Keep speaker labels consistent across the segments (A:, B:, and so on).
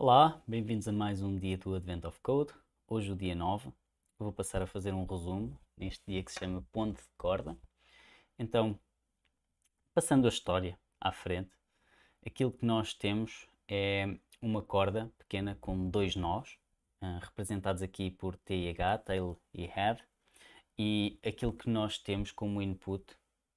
A: Olá, bem-vindos a mais um dia do Advent of Code. Hoje o dia 9. Eu vou passar a fazer um resumo neste dia que se chama Ponte de Corda. Então, passando a história à frente, aquilo que nós temos é uma corda pequena com dois nós, ah, representados aqui por TH, tail e head, e aquilo que nós temos como input,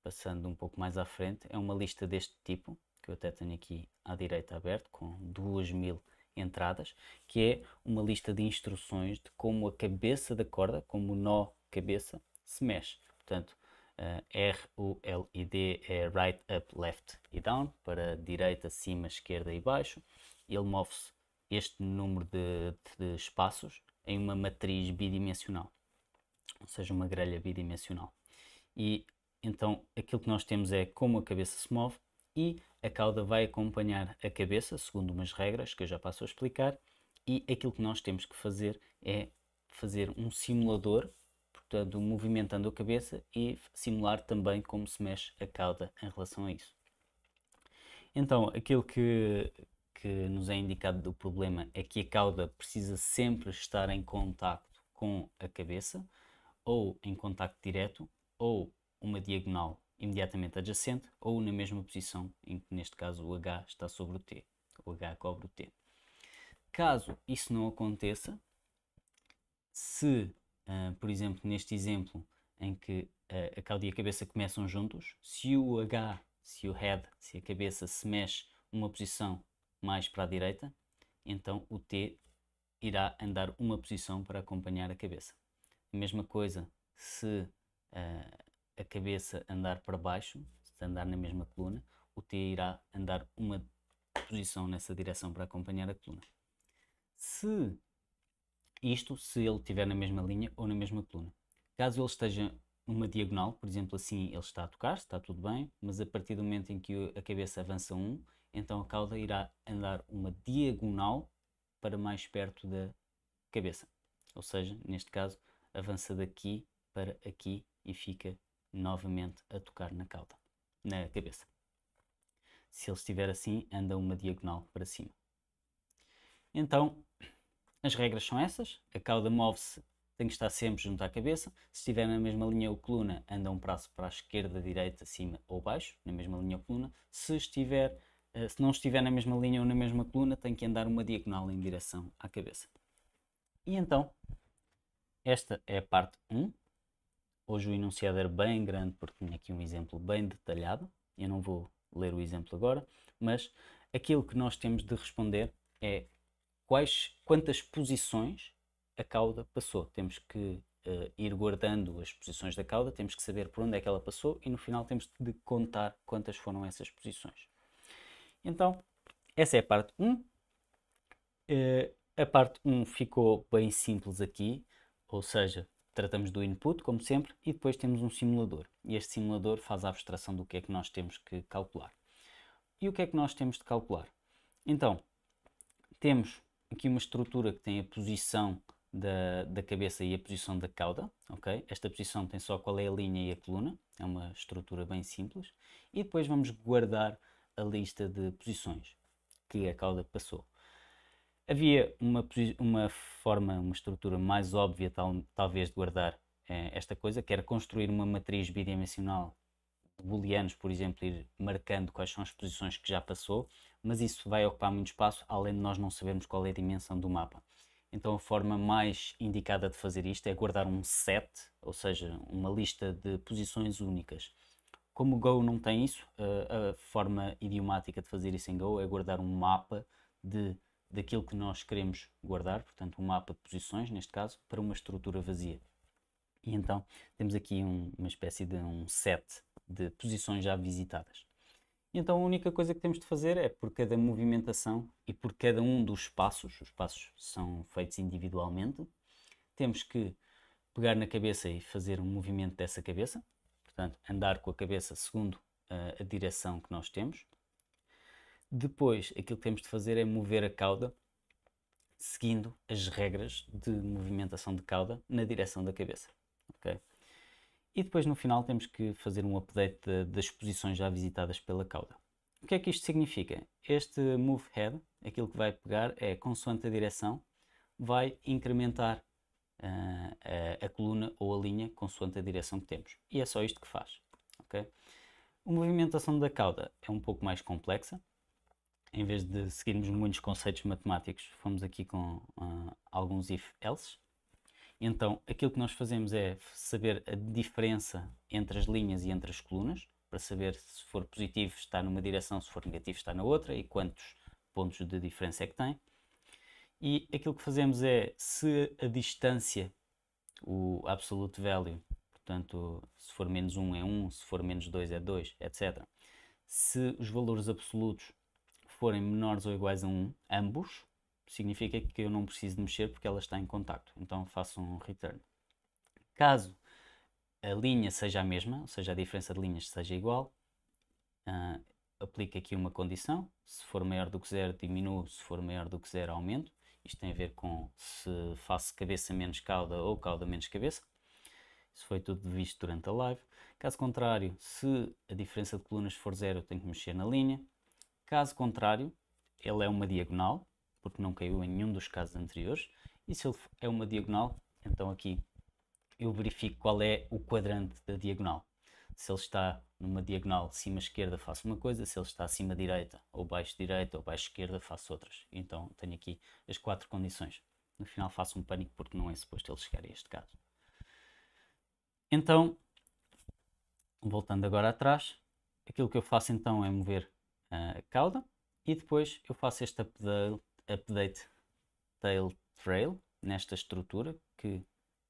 A: passando um pouco mais à frente, é uma lista deste tipo, que eu até tenho aqui à direita aberto, com 2000 entradas, que é uma lista de instruções de como a cabeça da corda, como o nó cabeça, se mexe. Portanto, uh, r u l e d é right, up, left e down, para direita, cima, esquerda e baixo. Ele move-se este número de, de espaços em uma matriz bidimensional, ou seja, uma grelha bidimensional. E então aquilo que nós temos é como a cabeça se move e a cauda vai acompanhar a cabeça, segundo umas regras que eu já passo a explicar, e aquilo que nós temos que fazer é fazer um simulador, portanto, movimentando a cabeça e simular também como se mexe a cauda em relação a isso. Então, aquilo que, que nos é indicado do problema é que a cauda precisa sempre estar em contacto com a cabeça, ou em contacto direto, ou uma diagonal imediatamente adjacente ou na mesma posição em que, neste caso, o H está sobre o T. O H cobre o T. Caso isso não aconteça, se, uh, por exemplo, neste exemplo em que uh, a cauda e a cabeça começam juntos, se o H, se o head, se a cabeça se mexe uma posição mais para a direita, então o T irá andar uma posição para acompanhar a cabeça. A mesma coisa se uh, a cabeça andar para baixo, se andar na mesma coluna, o T irá andar uma posição nessa direção para acompanhar a coluna. Se isto, se ele estiver na mesma linha ou na mesma coluna. Caso ele esteja numa diagonal, por exemplo, assim ele está a tocar, está tudo bem, mas a partir do momento em que a cabeça avança 1, um, então a cauda irá andar uma diagonal para mais perto da cabeça. Ou seja, neste caso, avança daqui para aqui e fica novamente a tocar na cauda, na cabeça. Se ele estiver assim, anda uma diagonal para cima. Então, as regras são essas. A cauda move-se, tem que estar sempre junto à cabeça. Se estiver na mesma linha ou coluna, anda um braço para a esquerda, direita, cima ou baixo, na mesma linha ou coluna. Se estiver eh, se não estiver na mesma linha ou na mesma coluna, tem que andar uma diagonal em direção à cabeça. E então, esta é a parte 1 Hoje o enunciado era bem grande porque tinha aqui um exemplo bem detalhado. Eu não vou ler o exemplo agora, mas aquilo que nós temos de responder é quais, quantas posições a cauda passou. Temos que uh, ir guardando as posições da cauda, temos que saber por onde é que ela passou e no final temos de contar quantas foram essas posições. Então, essa é a parte 1. Uh, eh, a parte 1 ficou bem simples aqui, ou seja, tratamos do input, como sempre, e depois temos um simulador. E este simulador faz a abstração do que é que nós temos que calcular. E o que é que nós temos de calcular? Então, temos aqui uma estrutura que tem a posição da, da cabeça e a posição da cauda, ok? Esta posição tem só qual é a linha e a coluna, é uma estrutura bem simples. E depois vamos guardar a lista de posições que a cauda passou. Havia uma, uma forma, uma estrutura mais óbvia, tal, talvez, de guardar eh, esta coisa, que era construir uma matriz bidimensional de booleanos, por exemplo, ir marcando quais são as posições que já passou, mas isso vai ocupar muito espaço, além de nós não sabermos qual é a dimensão do mapa. Então a forma mais indicada de fazer isto é guardar um set, ou seja, uma lista de posições únicas. Como o Go não tem isso, eh, a forma idiomática de fazer isso em Go é guardar um mapa de daquilo que nós queremos guardar, portanto um mapa de posições, neste caso, para uma estrutura vazia. E então temos aqui um, uma espécie de um set de posições já visitadas. E então a única coisa que temos de fazer é por cada movimentação e por cada um dos passos, os passos são feitos individualmente, temos que pegar na cabeça e fazer um movimento dessa cabeça, portanto andar com a cabeça segundo uh, a direção que nós temos, depois, aquilo que temos de fazer é mover a cauda, seguindo as regras de movimentação de cauda na direção da cabeça. Okay? E depois, no final, temos que fazer um update das posições já visitadas pela cauda. O que é que isto significa? Este move head, aquilo que vai pegar é, consoante a direção, vai incrementar uh, a, a, coluna ou a linha consoante a direção que temos. E é só isto que faz. Okay? A movimentação da cauda é um pouco mais complexa, em vez de seguirmos muitos conceitos matemáticos, fomos aqui com uh, alguns if-else. Então, aquilo que nós fazemos é saber a diferença entre as linhas e entre as colunas, para saber se for positivo está numa direção, se for negativo está na outra e quantos pontos de diferença é que tem. E aquilo que fazemos é, se a distância, o absolute value, portanto, se for menos 1 é 1, se for menos 2 é 2, etc. Se os valores absolutos forem menores ou iguais a 1, ambos, significa que eu não preciso mexer porque ela está em contacto. Então faço um return. Caso a linha seja a mesma, ou seja, a diferença de linhas seja igual, uh, aplico aqui uma condição. Se for maior do que zero, diminuo. Se for maior do que zero, aumento. Isto tem a ver com se faço cabeça menos cauda ou cauda menos cabeça. Isso foi tudo visto durante a live. Caso contrário, se a diferença de colunas for zero, eu tenho que mexer na linha. Caso contrário, ele é uma diagonal, porque não caiu em nenhum dos casos anteriores. E se ele é uma diagonal, então aqui eu verifico qual é o quadrante da diagonal. Se ele está numa diagonal cima esquerda faço uma coisa, se ele está acima direita ou baixo direita ou baixo esquerda faço outras. Então tenho aqui as quatro condições. No final faço um pânico porque não é suposto ele chegar a este caso. Então, voltando agora atrás, aquilo que eu faço então é mover uh, cauda e depois eu faço este update, update tail trail nesta estrutura que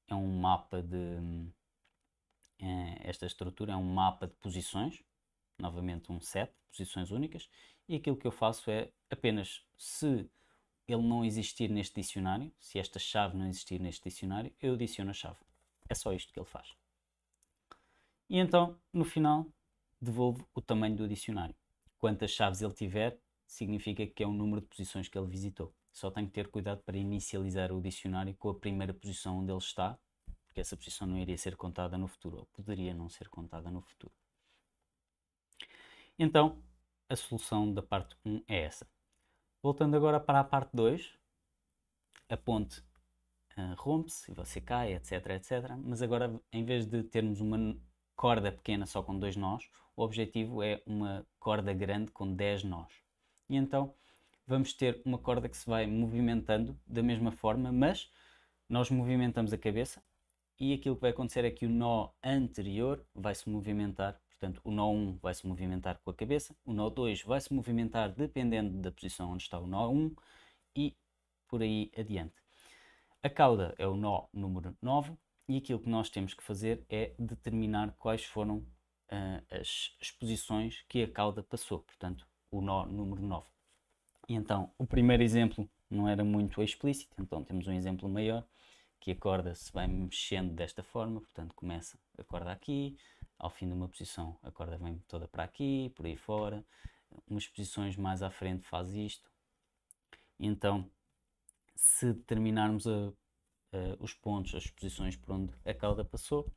A: é um mapa de é, esta estrutura é um mapa de posições novamente um set posições únicas e aquilo que eu faço é apenas se ele não existir neste dicionário se esta chave não existir neste dicionário eu adiciono a chave é só isto que ele faz e então no final devolvo o tamanho do dicionário quantas chaves ele tiver, significa que é o número de posições que ele visitou. Só tem que ter cuidado para inicializar o dicionário com a primeira posição onde ele está, porque essa posição não iria ser contada no futuro, ou poderia não ser contada no futuro. Então, a solução da parte 1 é essa. Voltando agora para a parte 2, a ponte uh, rompe-se você cai, etc, etc. Mas agora, em vez de termos uma corda pequena só com dois nós, o objetivo é uma corda grande com 10 nós. E então vamos ter uma corda que se vai movimentando da mesma forma, mas nós movimentamos a cabeça e aquilo que vai acontecer é que o nó anterior vai se movimentar, portanto, o nó 1 vai se movimentar com a cabeça, o nó 2 vai se movimentar dependendo da posição onde está o nó 1 e por aí adiante. A cauda é o nó número 9, e aquilo que nós temos que fazer é determinar quais foram uh, as exposições que a cauda passou, portanto, o nó número 9. E então, o primeiro exemplo não era muito explícito, então temos um exemplo maior, que a corda se vai mexendo desta forma, portanto, começa a corda aqui, ao fim de uma posição a corda vem toda para aqui, por aí fora, umas posições mais à frente faz isto. Então, se determinarmos a uh, os pontos, as posições por onde a cauda passou.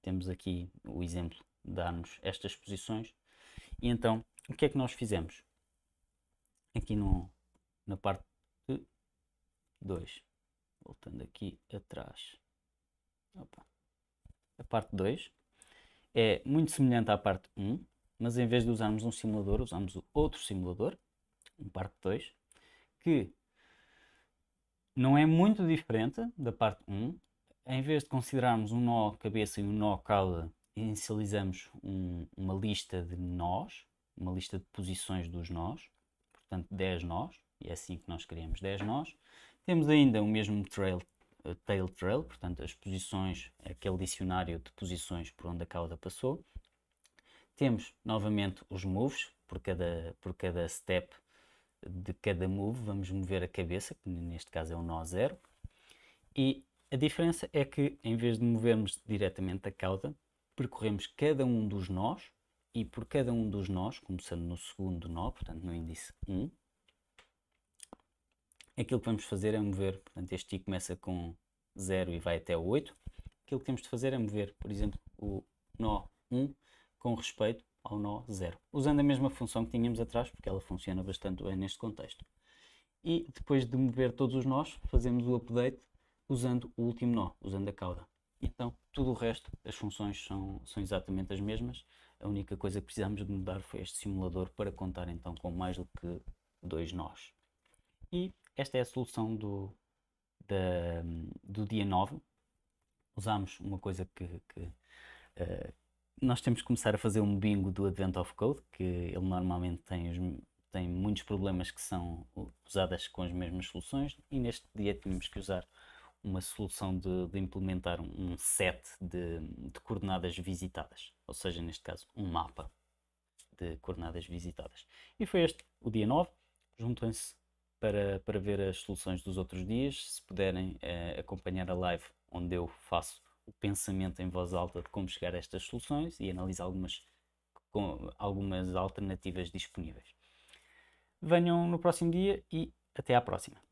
A: Temos aqui o exemplo dar-nos estas posições. E então, o que é que nós fizemos? Aqui no, na parte 2, voltando aqui atrás. Opa. A parte 2 é muito semelhante à parte 1, um, mas em vez de usarmos um simulador, usamos outro simulador, um parte 2, que não é muito diferente da parte 1. Em vez de considerarmos um nó cabeça e um nó cauda, inicializamos um, uma lista de nós, uma lista de posições dos nós, portanto 10 nós, e é assim que nós criamos 10 nós. Temos ainda o mesmo trail, uh, tail trail, portanto as posições, aquele dicionário de posições por onde a cauda passou. Temos novamente os moves, por cada, por cada step de cada move, vamos mover a cabeça, que neste caso é um nó zero, e a diferença é que em vez de movermos diretamente a cauda, percorremos cada um dos nós e por cada um dos nós, começando no segundo nó, portanto no índice 1, aquilo que vamos fazer é mover, portanto este i começa com 0 e vai até 8, aquilo que temos de fazer é mover, por exemplo, o nó 1 com respeito ao nó zero, usando a mesma função que tínhamos atrás, porque ela funciona bastante bem neste contexto. E depois de mover todos os nós, fazemos o update usando o último nó, usando a cauda. Então, tudo o resto, as funções são, são exatamente as mesmas. A única coisa que precisamos de mudar foi este simulador para contar então com mais do que dois nós. E esta é a solução do, da, do dia 9. Usámos uma coisa que, que, uh, nós temos que começar a fazer um bingo do Advent of Code, que ele normalmente tem, os, tem muitos problemas que são usadas com as mesmas soluções, e neste dia tínhamos que usar uma solução de, de implementar um set de, de, coordenadas visitadas, ou seja, neste caso, um mapa de coordenadas visitadas. E foi este o dia 9. Juntem-se para, para ver as soluções dos outros dias. Se puderem eh, acompanhar a live onde eu faço o pensamento em voz alta de como chegar a estas soluções e analisa algumas, algumas alternativas disponíveis. Venham no próximo dia e até à próxima.